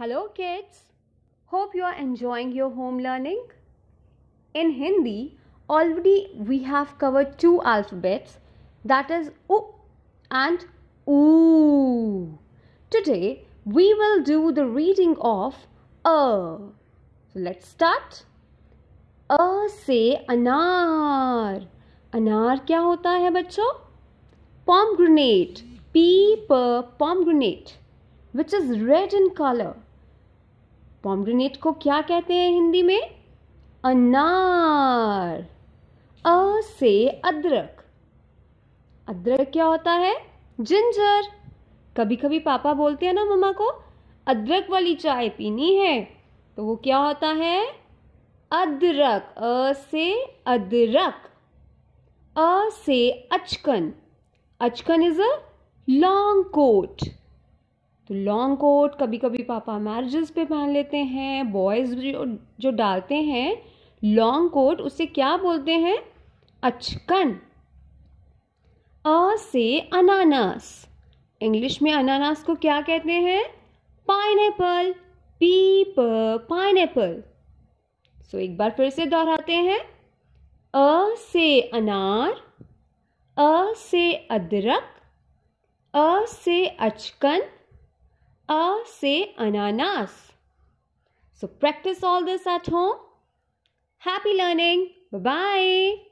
Hello kids. Hope you are enjoying your home learning. In Hindi, already we have covered two alphabets that is U and Oo. Today, we will do the reading of A. So let's start. अ से अनार Anar क्या होता है बच्चों pomegranate पी पर pomegranate, which is red in color. Pomegranate को क्या कहते हैं हिंदी में अनार अ से अदरक अदरक क्या होता है जिंजर कभी कभी पापा बोलते हैं ना मम्मा को अदरक वाली चाय पीनी है तो वो क्या होता है अदरक अ से अदरक अ से अचकन achkan is a long coat तो लॉन्ग कोट कभी कभी पापा मैरिजेस पे पहन लेते हैं बॉयज़ जो जो डालते हैं लॉन्ग कोट उसे क्या बोलते हैं अचकन अ से अनानास इंग्लिश में अनानास को क्या कहते हैं पाइन एपल पीप पाइन एपल सो एक बार फिर से दोहराते हैं अ से अनार अ से अदरक अ से अचकन A say ananas. So practice all this at home. Happy learning. Bye bye.